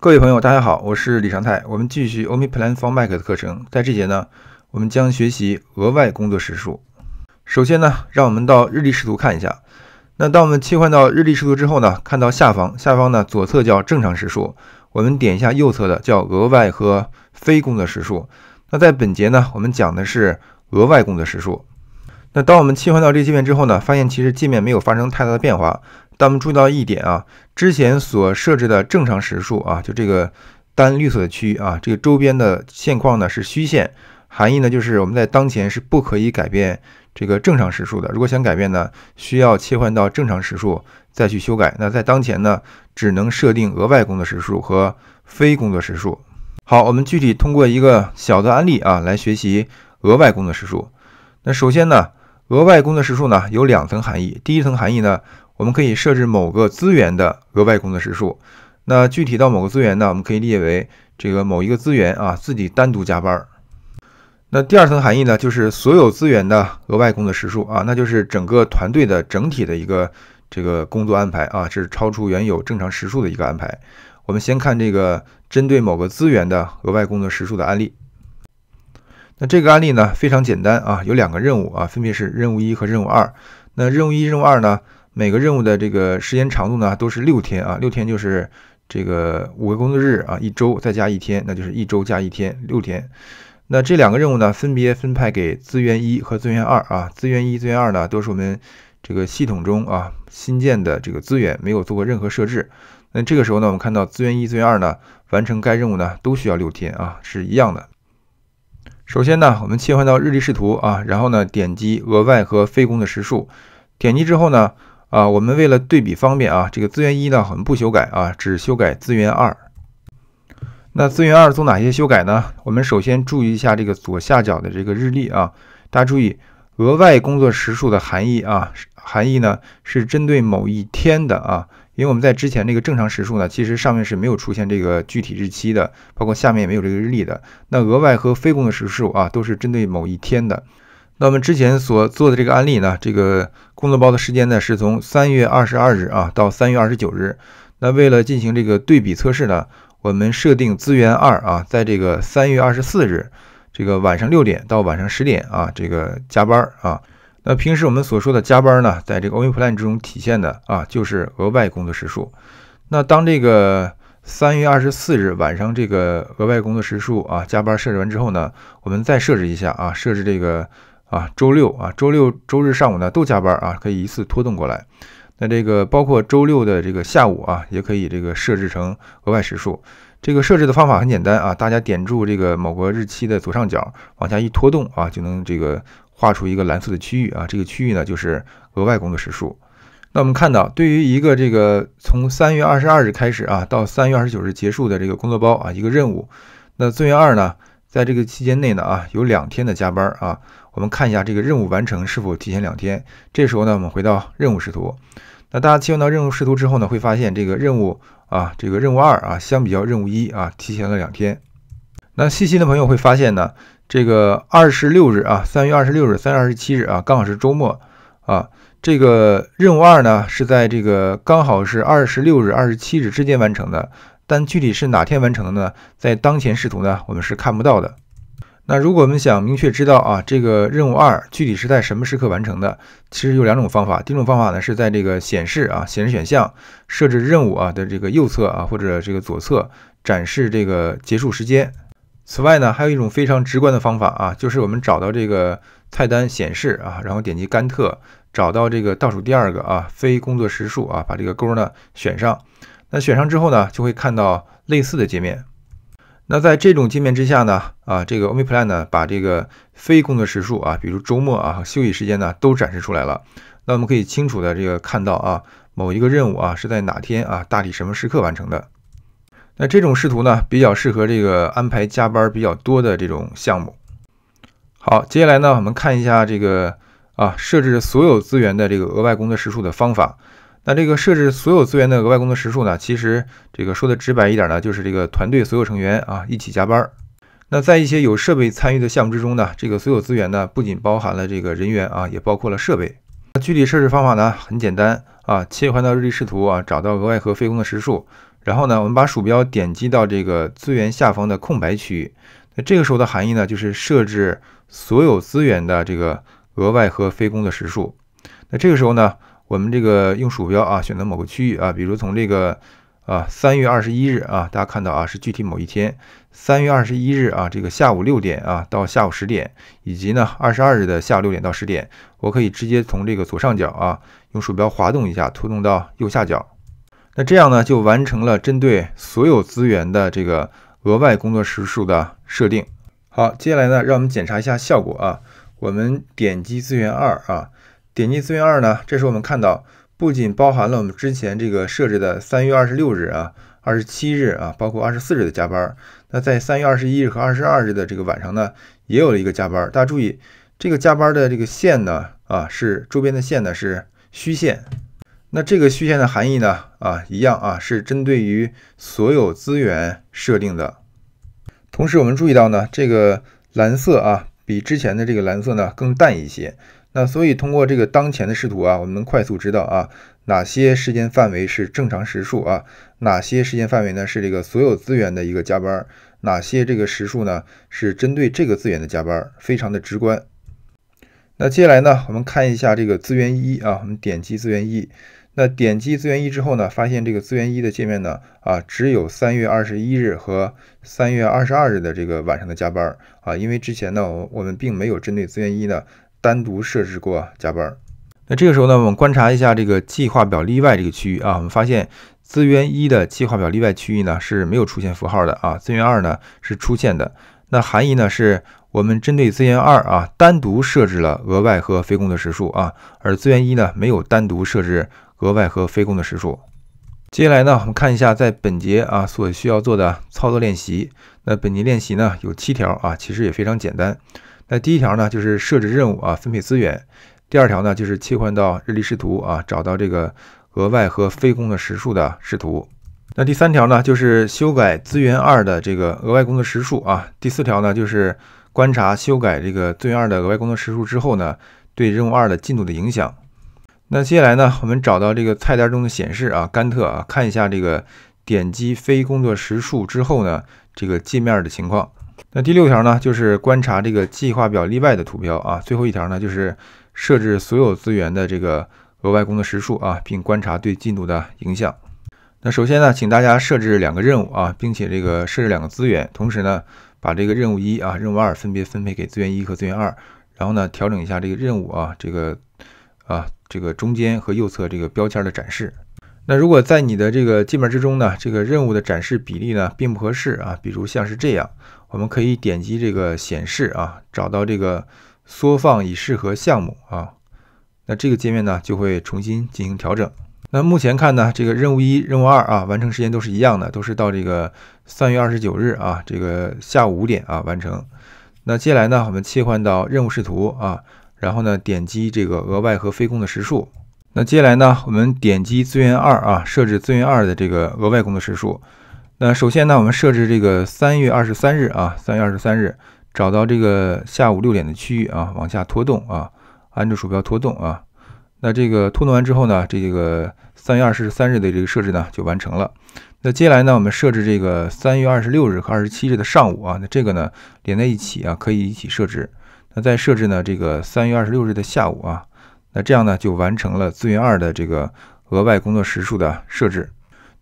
各位朋友，大家好，我是李长泰。我们继续 OmniPlan for Mac 的课程，在这节呢，我们将学习额外工作时数。首先呢，让我们到日历视图看一下。那当我们切换到日历视图之后呢，看到下方，下方呢左侧叫正常时数，我们点一下右侧的叫额外和非工作时数。那在本节呢，我们讲的是额外工作时数。那当我们切换到这界面之后呢，发现其实界面没有发生太大的变化。但我们注意到一点啊，之前所设置的正常时数啊，就这个单绿色的区域啊，这个周边的线框呢是虚线，含义呢就是我们在当前是不可以改变这个正常时数的。如果想改变呢，需要切换到正常时数再去修改。那在当前呢，只能设定额外工作时数和非工作时数。好，我们具体通过一个小的案例啊来学习额外工作时数。那首先呢，额外工作时数呢有两层含义，第一层含义呢。我们可以设置某个资源的额外工作时数。那具体到某个资源呢？我们可以理解为这个某一个资源啊自己单独加班。那第二层含义呢，就是所有资源的额外工作时数啊，那就是整个团队的整体的一个这个工作安排啊，是超出原有正常时数的一个安排。我们先看这个针对某个资源的额外工作时数的案例。那这个案例呢非常简单啊，有两个任务啊，分别是任务一和任务二。那任务一、任务二呢？每个任务的这个时间长度呢，都是六天啊，六天就是这个五个工作日啊，一周再加一天，那就是一周加一天，六天。那这两个任务呢，分别分派给资源一和资源二啊。资源一、资源二呢，都是我们这个系统中啊新建的这个资源，没有做过任何设置。那这个时候呢，我们看到资源一、资源二呢，完成该任务呢，都需要六天啊，是一样的。首先呢，我们切换到日历视图啊，然后呢，点击额外和非工的时数，点击之后呢。啊，我们为了对比方便啊，这个资源一呢我们不修改啊，只修改资源二。那资源二做哪些修改呢？我们首先注意一下这个左下角的这个日历啊，大家注意额外工作时数的含义啊，含义呢是针对某一天的啊，因为我们在之前这个正常时数呢，其实上面是没有出现这个具体日期的，包括下面也没有这个日历的。那额外和非工作时数啊，都是针对某一天的。那我们之前所做的这个案例呢，这个工作包的时间呢，是从三月二十二日啊到三月二十九日。那为了进行这个对比测试呢，我们设定资源二啊，在这个三月二十四日这个晚上六点到晚上十点啊，这个加班啊。那平时我们所说的加班呢，在这个 Omniplan 之中体现的啊，就是额外工作时数。那当这个三月二十四日晚上这个额外工作时数啊加班设置完之后呢，我们再设置一下啊，设置这个。啊，周六啊，周六周日上午呢都加班啊，可以一次拖动过来。那这个包括周六的这个下午啊，也可以这个设置成额外时数。这个设置的方法很简单啊，大家点住这个某个日期的左上角，往下一拖动啊，就能这个画出一个蓝色的区域啊，这个区域呢就是额外工作时数。那我们看到，对于一个这个从三月二十二日开始啊，到三月二十九日结束的这个工作包啊，一个任务，那资源二呢？在这个期间内呢，啊，有两天的加班啊。我们看一下这个任务完成是否提前两天。这时候呢，我们回到任务视图。那大家切换到任务视图之后呢，会发现这个任务啊，这个任务二啊，相比较任务一啊，提前了两天。那细心的朋友会发现呢，这个二十六日啊，三月二十六日、三月二十七日啊，刚好是周末啊。这个任务二呢，是在这个刚好是二十六日、二十七日之间完成的。但具体是哪天完成的呢？在当前视图呢，我们是看不到的。那如果我们想明确知道啊，这个任务二具体是在什么时刻完成的，其实有两种方法。第一种方法呢，是在这个显示啊，显示选项设置任务啊的这个右侧啊，或者这个左侧展示这个结束时间。此外呢，还有一种非常直观的方法啊，就是我们找到这个菜单显示啊，然后点击甘特，找到这个倒数第二个啊，非工作时数啊，把这个勾呢选上。那选上之后呢，就会看到类似的界面。那在这种界面之下呢，啊，这个欧米 Plan 呢，把这个非工作时数啊，比如周末啊、休息时间呢，都展示出来了。那我们可以清楚的这个看到啊，某一个任务啊，是在哪天啊，大体什么时刻完成的。那这种视图呢，比较适合这个安排加班比较多的这种项目。好，接下来呢，我们看一下这个啊，设置所有资源的这个额外工作时数的方法。那这个设置所有资源的额外工作时数呢？其实这个说的直白一点呢，就是这个团队所有成员啊一起加班。那在一些有设备参与的项目之中呢，这个所有资源呢不仅包含了这个人员啊，也包括了设备。那具体设置方法呢很简单啊，切换到日历视图啊，找到额外和非工作时数，然后呢，我们把鼠标点击到这个资源下方的空白区域。那这个时候的含义呢，就是设置所有资源的这个额外和非工作时数。那这个时候呢？我们这个用鼠标啊，选择某个区域啊，比如从这个啊三月二十一日啊，大家看到啊是具体某一天，三月二十一日啊，这个下午六点啊到下午十点，以及呢二十二日的下午六点到十点，我可以直接从这个左上角啊，用鼠标滑动一下，拖动到右下角。那这样呢，就完成了针对所有资源的这个额外工作时数的设定。好，接下来呢，让我们检查一下效果啊，我们点击资源二啊。点击资源二呢，这时我们看到，不仅包含了我们之前这个设置的三月二十六日啊、二十七日啊，包括二十四日的加班，那在三月二十一日和二十二日的这个晚上呢，也有了一个加班。大家注意，这个加班的这个线呢，啊，是周边的线呢是虚线。那这个虚线的含义呢，啊，一样啊，是针对于所有资源设定的。同时我们注意到呢，这个蓝色啊，比之前的这个蓝色呢更淡一些。那所以通过这个当前的视图啊，我们能快速知道啊哪些时间范围是正常时数啊，哪些时间范围呢是这个所有资源的一个加班，哪些这个时数呢是针对这个资源的加班，非常的直观。那接下来呢，我们看一下这个资源一啊，我们点击资源一，那点击资源一之后呢，发现这个资源一的界面呢啊只有三月二十一日和三月二十二日的这个晚上的加班啊，因为之前呢我我们并没有针对资源一呢。单独设置过加班儿，那这个时候呢，我们观察一下这个计划表例外这个区域啊，我们发现资源一的计划表例外区域呢是没有出现符号的啊，资源二呢是出现的。那含义呢是我们针对资源二啊单独设置了额外和非工作时数啊，而资源一呢没有单独设置额外和非工作时数。接下来呢，我们看一下在本节啊所需要做的操作练习。那本节练习呢有七条啊，其实也非常简单。那第一条呢，就是设置任务啊，分配资源；第二条呢，就是切换到日历视图啊，找到这个额外和非工作时数的视图。那第三条呢，就是修改资源二的这个额外工作时数啊。第四条呢，就是观察修改这个资源二的额外工作时数之后呢，对任务二的进度的影响。那接下来呢，我们找到这个菜单中的显示啊，甘特啊，看一下这个点击非工作时数之后呢，这个界面的情况。那第六条呢，就是观察这个计划表例外的图标啊。最后一条呢，就是设置所有资源的这个额外工作时数啊，并观察对进度的影响。那首先呢，请大家设置两个任务啊，并且这个设置两个资源，同时呢，把这个任务一啊、任务二分别分配给资源一和资源二。然后呢，调整一下这个任务啊，这个啊，这个中间和右侧这个标签的展示。那如果在你的这个界面之中呢，这个任务的展示比例呢，并不合适啊，比如像是这样。我们可以点击这个显示啊，找到这个缩放以适合项目啊，那这个界面呢就会重新进行调整。那目前看呢，这个任务一、任务二啊，完成时间都是一样的，都是到这个三月二十九日啊，这个下午五点啊完成。那接下来呢，我们切换到任务视图啊，然后呢点击这个额外和非工的时数。那接下来呢，我们点击资源二啊，设置资源二的这个额外工作时数。那首先呢，我们设置这个三月二十三日啊，三月二十三日找到这个下午六点的区域啊，往下拖动啊，按住鼠标拖动啊。那这个拖动完之后呢，这个三月二十三日的这个设置呢就完成了。那接下来呢，我们设置这个三月二十六日和二十七日的上午啊，那这个呢连在一起啊，可以一起设置。那再设置呢这个三月二十六日的下午啊，那这样呢就完成了资源二的这个额外工作时数的设置。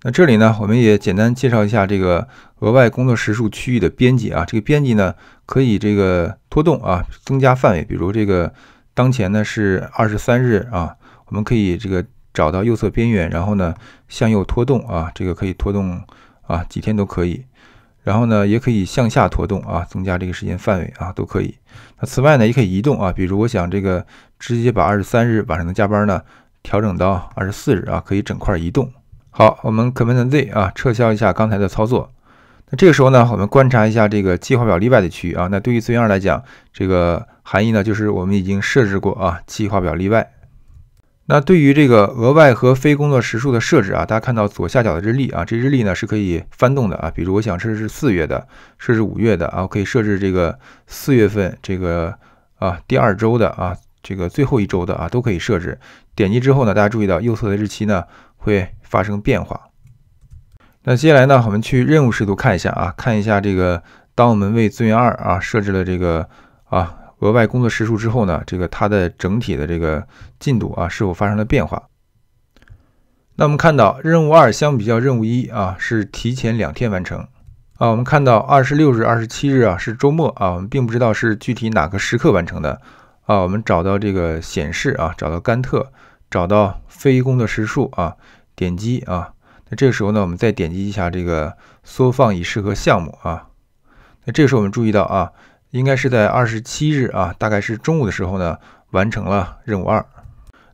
那这里呢，我们也简单介绍一下这个额外工作时数区域的编辑啊。这个编辑呢，可以这个拖动啊，增加范围。比如这个当前呢是二十三日啊，我们可以这个找到右侧边缘，然后呢向右拖动啊，这个可以拖动啊几天都可以。然后呢，也可以向下拖动啊，增加这个时间范围啊，都可以。那此外呢，也可以移动啊，比如我想这个直接把二十三日晚上的加班呢调整到二十四日啊，可以整块移动。好，我们 Command Z 啊，撤销一下刚才的操作。那这个时候呢，我们观察一下这个计划表例外的区域啊。那对于资源二来讲，这个含义呢，就是我们已经设置过啊，计划表例外。那对于这个额外和非工作时数的设置啊，大家看到左下角的日历啊，这日历呢是可以翻动的啊。比如我想设置四月的，设置五月的啊，我可以设置这个四月份这个啊第二周的啊，这个最后一周的啊，都可以设置。点击之后呢，大家注意到右侧的日期呢会。发生变化。那接下来呢？我们去任务视图看一下啊，看一下这个，当我们为资源二啊设置了这个啊额外工作时数之后呢，这个它的整体的这个进度啊是否发生了变化？那我们看到任务二相比较任务一啊是提前两天完成啊。我们看到二十六日、二十七日啊是周末啊，我们并不知道是具体哪个时刻完成的啊。我们找到这个显示啊，找到甘特，找到非工作时数啊。点击啊，那这个时候呢，我们再点击一下这个缩放以适合项目啊。那这个时候我们注意到啊，应该是在二十七日啊，大概是中午的时候呢，完成了任务二。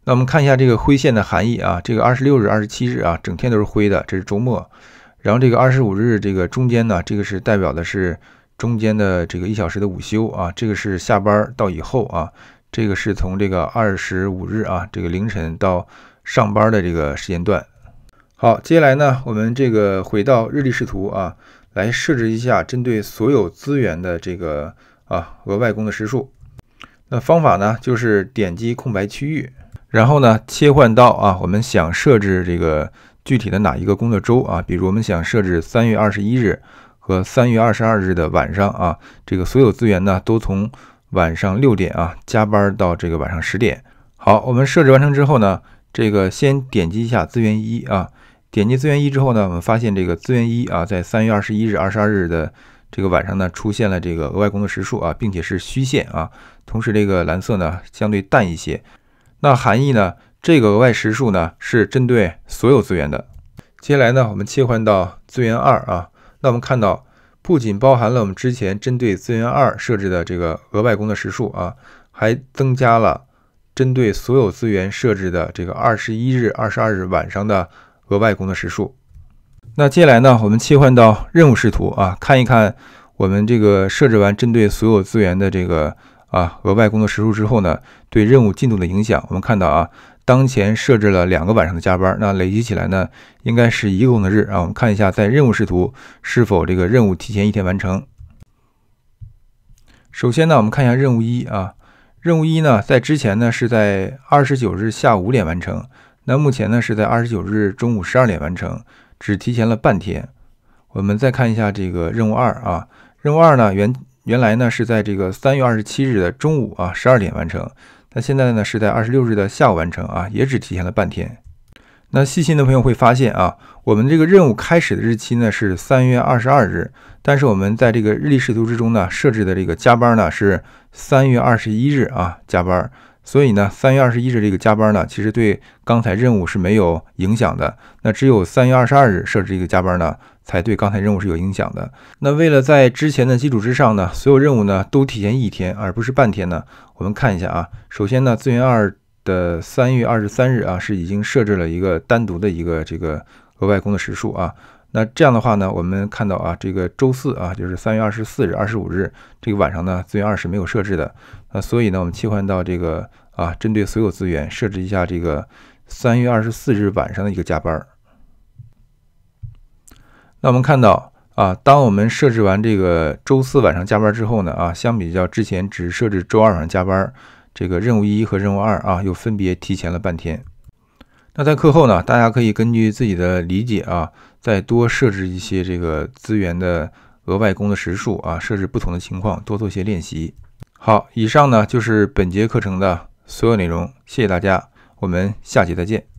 那我们看一下这个灰线的含义啊，这个二十六日、二十七日啊，整天都是灰的，这是周末。然后这个二十五日这个中间呢，这个是代表的是中间的这个一小时的午休啊，这个是下班到以后啊，这个是从这个二十五日啊，这个凌晨到上班的这个时间段。好，接下来呢，我们这个回到日历视图啊，来设置一下针对所有资源的这个啊额外工的时数。那方法呢，就是点击空白区域，然后呢，切换到啊我们想设置这个具体的哪一个工作周啊，比如我们想设置三月二十一日和三月二十二日的晚上啊，这个所有资源呢都从晚上六点啊加班到这个晚上十点。好，我们设置完成之后呢，这个先点击一下资源一啊。点击资源一之后呢，我们发现这个资源一啊，在三月二十一日、二十二日的这个晚上呢，出现了这个额外工作时数啊，并且是虚线啊。同时，这个蓝色呢相对淡一些。那含义呢？这个额外时数呢是针对所有资源的。接下来呢，我们切换到资源二啊。那我们看到，不仅包含了我们之前针对资源二设置的这个额外工作时数啊，还增加了针对所有资源设置的这个二十一日、二十二日晚上的。额外工作时数。那接下来呢，我们切换到任务视图啊，看一看我们这个设置完针对所有资源的这个啊额外工作时数之后呢，对任务进度的影响。我们看到啊，当前设置了两个晚上的加班，那累积起来呢，应该是一个工作日啊。我们看一下在任务视图是否这个任务提前一天完成。首先呢，我们看一下任务一啊，任务一呢，在之前呢是在二十九日下午五点完成。那目前呢是在二十九日中午十二点完成，只提前了半天。我们再看一下这个任务二啊，任务二呢原原来呢是在这个三月二十七日的中午啊十二点完成，那现在呢是在二十六日的下午完成啊，也只提前了半天。那细心的朋友会发现啊，我们这个任务开始的日期呢是三月二十二日，但是我们在这个日历视图之中呢设置的这个加班呢是三月二十一日啊加班。所以呢，三月二十一日这个加班呢，其实对刚才任务是没有影响的。那只有三月二十二日设置一个加班呢，才对刚才任务是有影响的。那为了在之前的基础之上呢，所有任务呢都提前一天，而不是半天呢，我们看一下啊。首先呢，资源二的三月二十三日啊，是已经设置了一个单独的一个这个额外工作时数啊。那这样的话呢，我们看到啊，这个周四啊，就是三月二十四日、二十五日这个晚上呢，资源二是没有设置的。那所以呢，我们切换到这个啊，针对所有资源设置一下这个三月二十四日晚上的一个加班儿。那我们看到啊，当我们设置完这个周四晚上加班之后呢，啊，相比较之前只设置周二晚上加班，这个任务一和任务二啊，又分别提前了半天。那在课后呢，大家可以根据自己的理解啊。再多设置一些这个资源的额外工作时数啊，设置不同的情况，多做些练习。好，以上呢就是本节课程的所有内容，谢谢大家，我们下节再见。